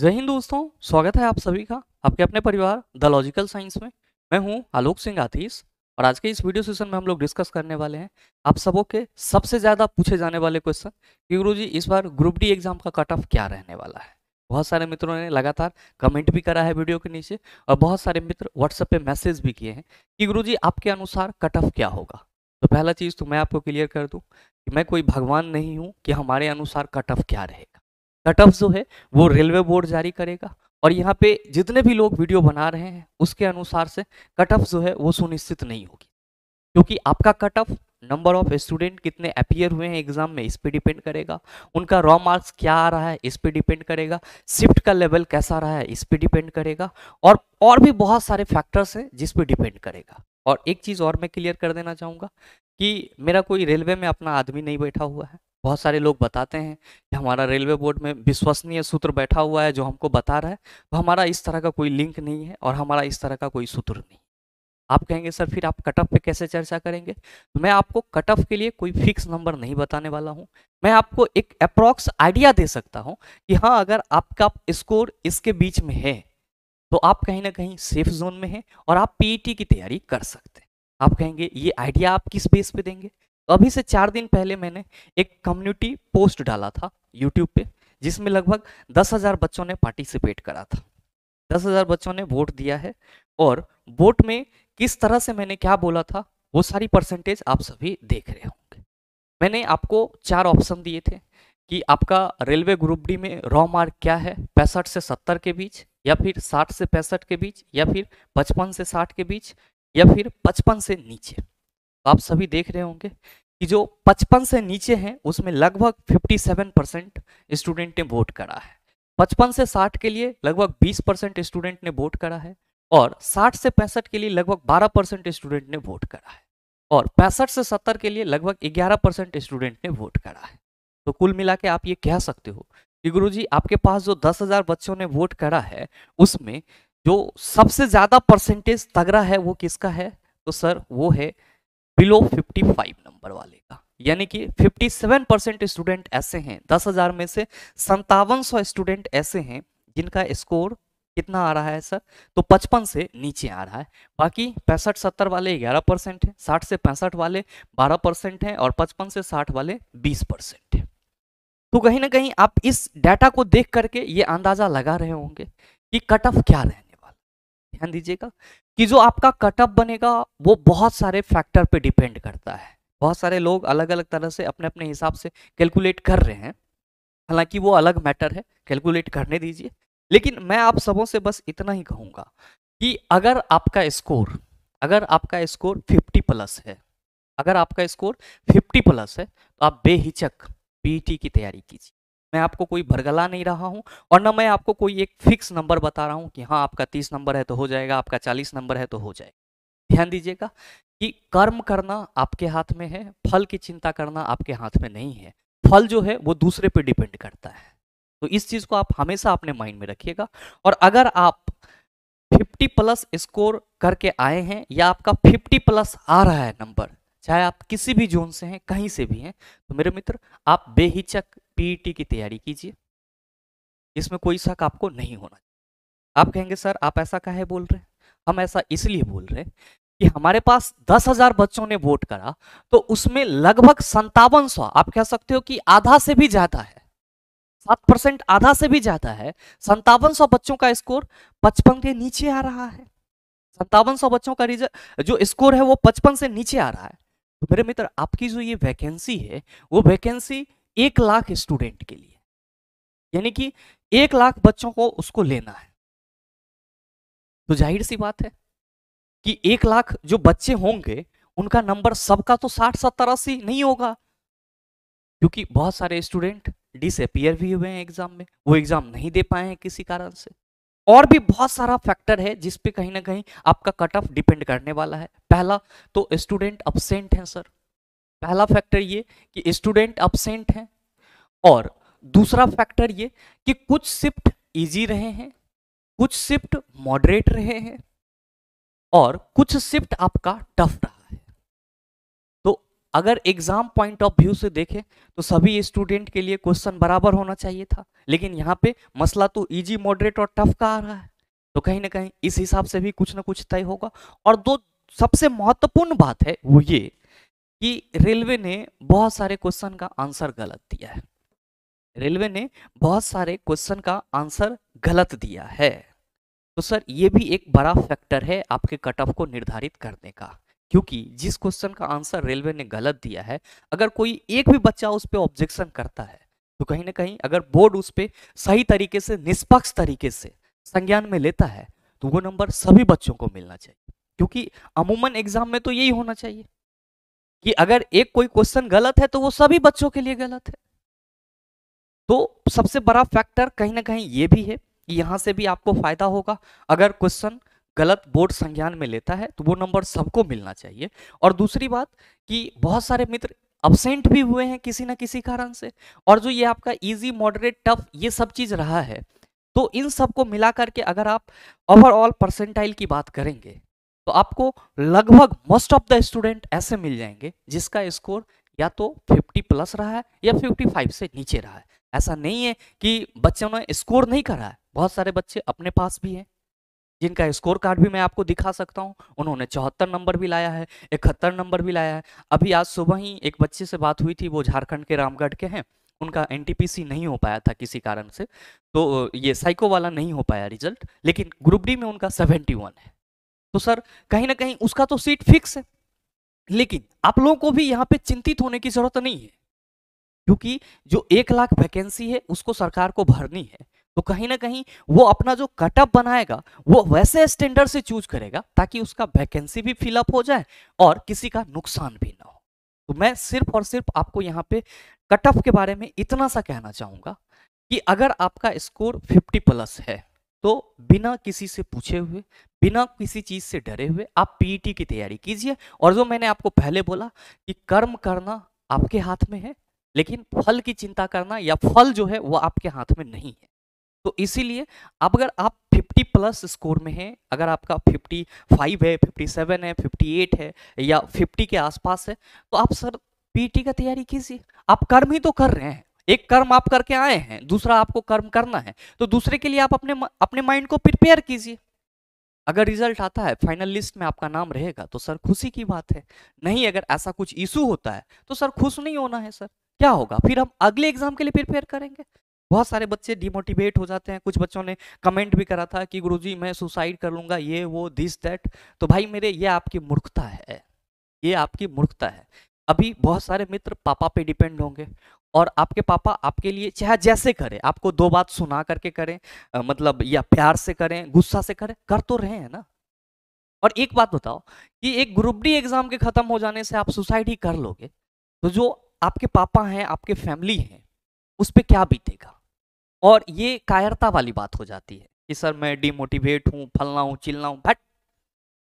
जय हिंद दोस्तों स्वागत है आप सभी का आपके अपने परिवार द लॉजिकल साइंस में मैं हूं आलोक सिंह आतीश और आज के इस वीडियो सेशन में हम लोग डिस्कस करने वाले हैं आप सबों के सबसे ज़्यादा पूछे जाने वाले क्वेश्चन कि गुरु जी इस बार ग्रुप डी एग्जाम का कट ऑफ क्या रहने वाला है बहुत सारे मित्रों ने लगातार कमेंट भी करा है वीडियो के नीचे और बहुत सारे मित्र व्हाट्सएप पे मैसेज भी किए हैं कि गुरु जी आपके अनुसार कट ऑफ क्या होगा तो पहला चीज़ तो मैं आपको क्लियर कर दूँ कि मैं कोई भगवान नहीं हूँ कि हमारे अनुसार कट ऑफ क्या रहेगा कट ऑफ जो है वो रेलवे बोर्ड जारी करेगा और यहाँ पे जितने भी लोग वीडियो बना रहे हैं उसके अनुसार से कट ऑफ जो है वो सुनिश्चित नहीं होगी क्योंकि आपका cut off number of student कितने अपियर हुए हैं एग्जाम में इस पर डिपेंड करेगा उनका रॉ मार्क्स क्या आ रहा है इस पर डिपेंड करेगा शिफ्ट का लेवल कैसा रहा है इस पर डिपेंड करेगा और और भी बहुत सारे फैक्टर्स हैं जिस पर डिपेंड करेगा और एक चीज़ और मैं क्लियर कर देना चाहूँगा कि मेरा कोई रेलवे में अपना आदमी नहीं बैठा हुआ है बहुत सारे लोग बताते हैं कि हमारा रेलवे बोर्ड में विश्वसनीय सूत्र बैठा हुआ है जो हमको बता रहा है तो हमारा इस तरह का कोई लिंक नहीं है और हमारा इस तरह का कोई सूत्र नहीं आप कहेंगे सर फिर आप कटअप पे कैसे चर्चा करेंगे तो मैं आपको कटअप के लिए कोई फिक्स नंबर नहीं बताने वाला हूँ मैं आपको एक अप्रॉक्स आइडिया दे सकता हूँ कि हाँ अगर आपका स्कोर इसके बीच में है तो आप कहीं ना कहीं सेफ जोन में हैं और आप पीई की तैयारी कर सकते हैं आप कहेंगे ये आइडिया आप किस बेस पे देंगे अभी से चार दिन पहले मैंने एक कम्युनिटी पोस्ट डाला था यूट्यूब पे जिसमें लगभग दस हजार बच्चों ने पार्टिसिपेट करा था दस हजार बच्चों ने वोट दिया है और वोट में किस तरह से मैंने क्या बोला था वो सारी परसेंटेज आप सभी देख रहे होंगे मैंने आपको चार ऑप्शन दिए थे कि आपका रेलवे ग्रुप डी में रॉ मार्क क्या है पैंसठ से सत्तर के बीच या फिर साठ से पैंसठ के बीच या फिर पचपन से साठ के बीच या फिर पचपन से नीचे तो आप सभी देख रहे होंगे कि जो 55 से नीचे हैं उसमें लगभग 57 परसेंट स्टूडेंट ने वोट करा है 55 से 60 के लिए लगभग 20 परसेंट स्टूडेंट ने वोट करा है और 60 से पैंसठ के लिए लगभग 12 परसेंट स्टूडेंट ने वोट करा है और पैंसठ से 70 के लिए लगभग 11 परसेंट स्टूडेंट ने वोट करा है तो कुल मिला के आप ये कह सकते हो कि गुरु आपके पास जो दस बच्चों ने वोट करा है उसमें जो सबसे ज़्यादा परसेंटेज तगड़ा है वो किसका है तो सर वो है बिलो 55 नंबर वाले का यानी कि 57 परसेंट स्टूडेंट ऐसे हैं दस हजार में से संतावन सौ स्टूडेंट ऐसे हैं जिनका स्कोर कितना आ रहा है सर तो 55 से नीचे आ रहा है बाकी पैंसठ सत्तर वाले 11 परसेंट हैं साठ से पैंसठ वाले 12 परसेंट हैं और 55 से 60 वाले 20 परसेंट हैं तो कहीं ना कहीं आप इस डाटा को देख करके ये अंदाज़ा लगा रहे होंगे कि कट ऑफ क्या रहने वाला ध्यान दीजिएगा कि जो आपका कटअप बनेगा वो बहुत सारे फैक्टर पे डिपेंड करता है बहुत सारे लोग अलग अलग तरह से अपने अपने हिसाब से कैलकुलेट कर रहे हैं हालांकि वो अलग मैटर है कैलकुलेट करने दीजिए लेकिन मैं आप सबों से बस इतना ही कहूँगा कि अगर आपका स्कोर अगर आपका स्कोर 50 प्लस है अगर आपका स्कोर 50 प्लस है तो आप बेहिचक पीटी e की तैयारी कीजिए मैं आपको कोई भरगला नहीं रहा हूँ और ना मैं आपको कोई एक फिक्स नंबर बता रहा हूँ कि हाँ आपका तीस नंबर है तो हो जाएगा आपका चालीस नंबर है तो हो जाएगा ध्यान दीजिएगा कि कर्म करना आपके हाथ में है फल की चिंता करना आपके हाथ में नहीं है फल जो है वो दूसरे पे डिपेंड करता है तो इस चीज़ को आप हमेशा अपने माइंड में रखिएगा और अगर आप 50 प्लस स्कोर करके आए हैं या आपका 50 प्लस आ रहा है नंबर चाहे आप किसी भी जोन से हैं कहीं से भी हैं तो मेरे मित्र आप बेहिचक पीईटी की तैयारी कीजिए इसमें कोई शक आपको नहीं होना आप कहेंगे सर आप ऐसा काहे बोल रहे हैं हम ऐसा इसलिए बोल रहे हैं कि हमारे पास दस हजार बच्चों ने वोट करा तो उसमें लगभग संतावन सौ आप कह सकते हो कि आधा से भी ज्यादा है सात परसेंट आधा से भी ज्यादा है संतावन सौ बच्चों का स्कोर पचपन के नीचे आ रहा है संतावन सौ बच्चों का रिजल्ट जो स्कोर है वो पचपन से नीचे आ रहा है तो मेरे मित्र आपकी जो ये वैकेंसी है वो वैकेंसी एक लाख स्टूडेंट के लिए यानी कि एक लाख बच्चों को उसको लेना है तो जाहिर सी बात है कि एक लाख जो बच्चे होंगे उनका नंबर सबका तो साठ सत्तर अस्सी नहीं होगा क्योंकि बहुत सारे स्टूडेंट डिसअपियर भी हुए हैं एग्जाम में वो एग्जाम नहीं दे पाए हैं किसी कारण से और भी बहुत सारा फैक्टर है जिसपे कहीं ना कहीं आपका कट ऑफ डिपेंड करने वाला है पहला तो स्टूडेंट अपसेंट है सर पहला फैक्टर ये कि स्टूडेंट अपसेंट हैं और दूसरा फैक्टर ये कि कुछ शिफ्ट इजी रहे हैं कुछ शिफ्ट मॉडरेट रहे हैं और कुछ शिफ्ट आपका टफ रहा है तो अगर एग्जाम पॉइंट ऑफ व्यू से देखें तो सभी स्टूडेंट के लिए क्वेश्चन बराबर होना चाहिए था लेकिन यहाँ पे मसला तो इजी मॉडरेट और टफ का आ रहा है तो कहीं ना कहीं इस हिसाब से भी कुछ ना कुछ तय होगा और दो सबसे महत्वपूर्ण बात है वो ये कि रेलवे ने बहुत सारे क्वेश्चन का आंसर गलत दिया है रेलवे ने बहुत सारे क्वेश्चन का आंसर गलत दिया है तो सर ये भी एक बड़ा फैक्टर है आपके कट ऑफ को निर्धारित करने का क्योंकि जिस क्वेश्चन का आंसर रेलवे ने गलत दिया है अगर कोई एक भी बच्चा उस पर ऑब्जेक्शन करता है तो कहीं ना कहीं अगर बोर्ड उस पर सही तरीके से निष्पक्ष तरीके से संज्ञान में लेता है तो वो नंबर सभी बच्चों को मिलना चाहिए क्योंकि अमूमन एग्जाम में तो यही होना चाहिए कि अगर एक कोई क्वेश्चन गलत है तो वो सभी बच्चों के लिए गलत है तो सबसे बड़ा फैक्टर कहीं ना कहीं ये भी है कि यहाँ से भी आपको फायदा होगा अगर क्वेश्चन गलत बोर्ड संज्ञान में लेता है तो वो नंबर सबको मिलना चाहिए और दूसरी बात कि बहुत सारे मित्र अबसेंट भी हुए हैं किसी ना किसी कारण से और जो ये आपका इजी मॉडरेट टफ ये सब चीज़ रहा है तो इन सबको मिला करके अगर आप ओवरऑल परसेंटाइल की बात करेंगे तो आपको लगभग मोस्ट ऑफ द स्टूडेंट ऐसे मिल जाएंगे जिसका स्कोर या तो 50 प्लस रहा है या 55 से नीचे रहा है ऐसा नहीं है कि बच्चों ने स्कोर नहीं करा है बहुत सारे बच्चे अपने पास भी हैं जिनका स्कोर कार्ड भी मैं आपको दिखा सकता हूँ उन्होंने चौहत्तर नंबर भी लाया है इकहत्तर नंबर भी लाया है अभी आज सुबह ही एक बच्चे से बात हुई थी वो झारखंड के रामगढ़ के हैं उनका एन नहीं हो पाया था किसी कारण से तो ये साइको वाला नहीं हो पाया रिजल्ट लेकिन ग्रुप डी में उनका सेवेंटी है तो सर कहीं ना कहीं उसका तो सीट फिक्स है लेकिन आप लोगों को भी यहाँ पे चिंतित होने की जरूरत नहीं है क्योंकि जो एक लाख वैकेंसी है उसको सरकार को भरनी है तो कहीं ना कहीं वो अपना जो कटअप बनाएगा वो वैसे स्टैंडर्ड से चूज करेगा ताकि उसका वैकेंसी भी फिलअप हो जाए और किसी का नुकसान भी ना हो तो मैं सिर्फ और सिर्फ आपको यहाँ पे कटअप के बारे में इतना सा कहना चाहूंगा कि अगर आपका स्कोर 50 प्लस है तो बिना किसी से पूछे हुए बिना किसी चीज से डरे हुए आप पीईटी e की तैयारी कीजिए और जो मैंने आपको पहले बोला कि कर्म करना आपके हाथ में है लेकिन फल की चिंता करना या फल जो है वो आपके हाथ में नहीं है तो इसीलिए अब अगर आप 50 प्लस स्कोर में हैं अगर आपका 55 है 57 है 58 है या 50 के आसपास है तो आप सर पीटी e का तैयारी कीजिए आप कर्म ही तो कर रहे हैं एक कर्म आप करके आए हैं दूसरा आपको कर्म करना है तो दूसरे के लिए आप अपने अपने माइंड को प्रिपेयर कीजिए अगर रिजल्ट आता है फाइनल लिस्ट में आपका नाम रहेगा तो सर खुशी की बात है नहीं अगर ऐसा कुछ इशू होता है तो सर खुश नहीं होना है सर क्या होगा फिर हम अगले एग्जाम के लिए प्रिपेयर करेंगे बहुत सारे बच्चे डिमोटिवेट हो जाते हैं कुछ बच्चों ने कमेंट भी करा था कि गुरुजी मैं सुसाइड कर लूंगा ये वो दिस दैट तो भाई मेरे ये आपकी मूर्खता है ये आपकी मूर्खता है अभी बहुत सारे मित्र पापा पे डिपेंड होंगे और आपके पापा आपके लिए चाहे जैसे करें आपको दो बात सुना करके करें मतलब या प्यार से करें गुस्सा से करें कर तो रहे हैं ना और एक बात बताओ कि एक ग्रुप डी एग्जाम के खत्म हो जाने से आप सुसाइड ही कर लोगे तो जो आपके पापा हैं आपके फैमिली हैं उस पर क्या बीतेगा और ये कायरता वाली बात हो जाती है कि सर मैं डिमोटिवेट हूँ फलना हूँ चिल्ला हूँ बट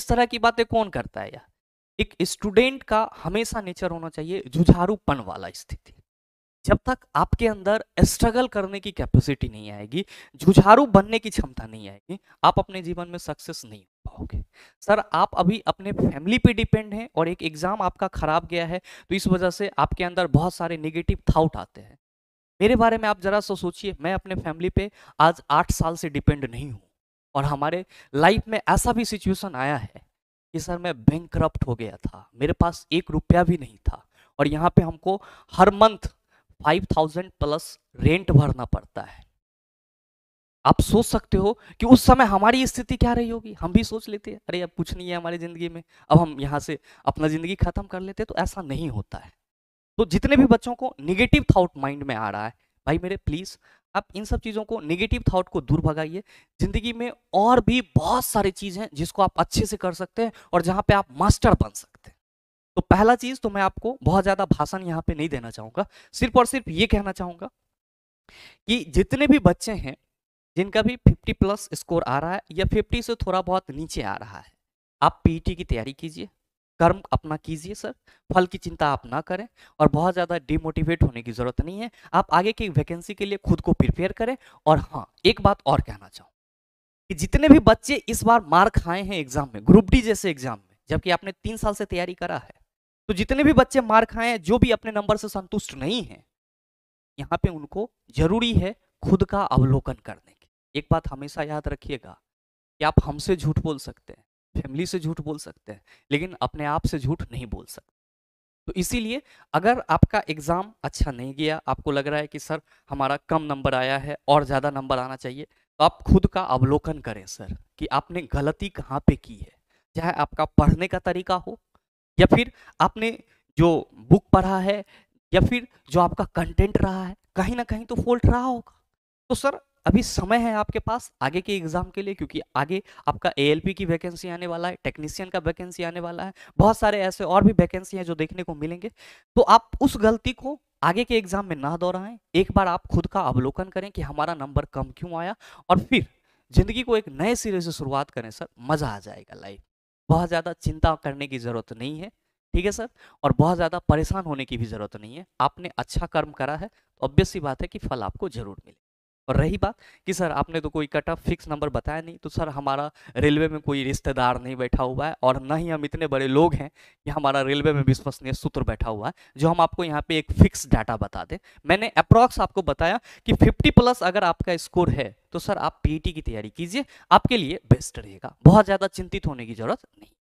इस तरह की बातें कौन करता है यार एक स्टूडेंट का हमेशा नेचर होना चाहिए जुझारूपन वाला स्थिति जब तक आपके अंदर स्ट्रगल करने की कैपेसिटी नहीं आएगी जुझारू बनने की क्षमता नहीं आएगी आप अपने जीवन में सक्सेस नहीं हो पाओगे सर आप अभी अपने फैमिली पे डिपेंड हैं और एक एग्ज़ाम आपका ख़राब गया है तो इस वजह से आपके अंदर बहुत सारे निगेटिव थाउट आते हैं मेरे बारे में आप ज़रा सो सोचिए मैं अपने फैमिली पे आज आठ साल से डिपेंड नहीं हूँ और हमारे लाइफ में ऐसा भी सिचुएशन आया है कि सर मैं बैंक हो गया था मेरे पास एक रुपया भी नहीं था और यहाँ पे हमको हर month five thousand plus rent भरना पड़ता है आप सोच सकते हो कि उस समय हमारी स्थिति क्या रही होगी हम भी सोच लेते हैं अरे अब कुछ नहीं है हमारी ज़िंदगी में अब हम यहाँ से अपना ज़िंदगी ख़त्म कर लेते तो ऐसा नहीं होता है तो जितने भी बच्चों को निगेटिव थाउट माइंड में आ रहा है भाई मेरे प्लीज़ आप इन सब चीज़ों को निगेटिव थाट को दूर भगाइए ज़िंदगी में और भी बहुत सारी चीज़ हैं जिसको आप अच्छे से कर सकते हैं और जहाँ पे आप मास्टर बन सकते हैं तो पहला चीज तो मैं आपको बहुत ज्यादा भाषण यहाँ पे नहीं देना चाहूंगा सिर्फ और सिर्फ ये कहना चाहूंगा कि जितने भी बच्चे हैं जिनका भी 50 प्लस स्कोर आ रहा है या 50 से थोड़ा बहुत नीचे आ रहा है आप पीटी e की तैयारी कीजिए कर्म अपना कीजिए सर फल की चिंता आप ना करें और बहुत ज़्यादा डिमोटिवेट होने की ज़रूरत नहीं है आप आगे की वैकेंसी के लिए खुद को प्रिपेयर करें और हाँ एक बात और कहना चाहूँ कि जितने भी बच्चे इस बार मार्क आए हैं एग्जाम में ग्रुप डी जैसे एग्जाम में जबकि आपने तीन साल से तैयारी करा है तो जितने भी बच्चे मार खाए जो भी अपने नंबर से संतुष्ट नहीं है यहाँ पे उनको जरूरी है खुद का अवलोकन करने की एक बात हमेशा याद रखिएगा कि आप हमसे झूठ बोल सकते हैं फैमिली से झूठ बोल सकते हैं लेकिन अपने आप से झूठ नहीं बोल सकते तो इसीलिए अगर आपका एग्ज़ाम अच्छा नहीं गया आपको लग रहा है कि सर हमारा कम नंबर आया है और ज़्यादा नंबर आना चाहिए तो आप खुद का अवलोकन करें सर कि आपने गलती कहाँ पे की है चाहे आपका पढ़ने का तरीका हो या फिर आपने जो बुक पढ़ा है या फिर जो आपका कंटेंट रहा है कहीं ना कहीं तो फॉल्ट रहा होगा तो सर अभी समय है आपके पास आगे के एग्जाम के लिए क्योंकि आगे आपका ए की वैकेंसी आने वाला है टेक्नीशियन का वैकेंसी आने वाला है बहुत सारे ऐसे और भी वैकेंसी हैं जो देखने को मिलेंगे तो आप उस गलती को आगे के एग्जाम में ना दोहराएं एक बार आप खुद का अवलोकन करें कि हमारा नंबर कम क्यों आया और फिर जिंदगी को एक नए सिरे से शुरुआत करें सर मजा आ जाएगा लाइफ बहुत ज़्यादा चिंता करने की ज़रूरत नहीं है ठीक है सर और बहुत ज़्यादा परेशान होने की भी ज़रूरत नहीं है आपने अच्छा कर्म करा है तो ऑब्वियस सी बात है कि फल आपको जरूर मिले और रही बात कि सर आपने तो कोई कट ऑफ फिक्स नंबर बताया नहीं तो सर हमारा रेलवे में कोई रिश्तेदार नहीं बैठा हुआ है और न ही हम इतने बड़े लोग हैं कि हमारा रेलवे में विश्वसनीय सूत्र बैठा हुआ है जो हम आपको यहाँ पे एक फिक्स डाटा बता दें मैंने अप्रॉक्स आपको बताया कि फिफ्टी प्लस अगर आपका स्कोर है तो सर आप पी की तैयारी कीजिए आपके लिए बेस्ट रहेगा बहुत ज़्यादा चिंतित होने की जरूरत नहीं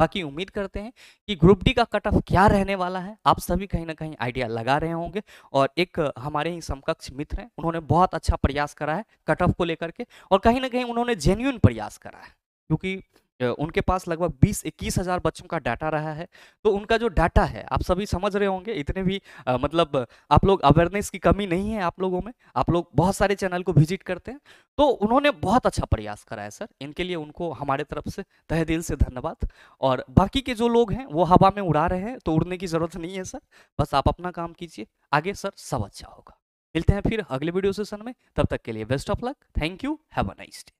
बाकी उम्मीद करते हैं कि ग्रुप डी का कट ऑफ क्या रहने वाला है आप सभी कहीं ना कहीं आइडिया लगा रहे होंगे और एक हमारे ही समकक्ष मित्र हैं उन्होंने बहुत अच्छा प्रयास करा है कट ऑफ को लेकर के और कहीं ना कहीं उन्होंने जेन्यून प्रयास करा है क्योंकि उनके पास लगभग बीस इक्कीस हज़ार बच्चों का डाटा रहा है तो उनका जो डाटा है आप सभी समझ रहे होंगे इतने भी आ, मतलब आप लोग अवेयरनेस की कमी नहीं है आप लोगों में आप लोग बहुत सारे चैनल को विजिट करते हैं तो उन्होंने बहुत अच्छा प्रयास करा है सर इनके लिए उनको हमारे तरफ से तह दिल से धन्यवाद और बाकी के जो लोग हैं वो हवा में उड़ा रहे हैं तो उड़ने की ज़रूरत नहीं है सर बस आप अपना काम कीजिए आगे सर सब अच्छा होगा मिलते हैं फिर अगले वीडियो सेशन में तब तक के लिए best of luck thank you have a nice day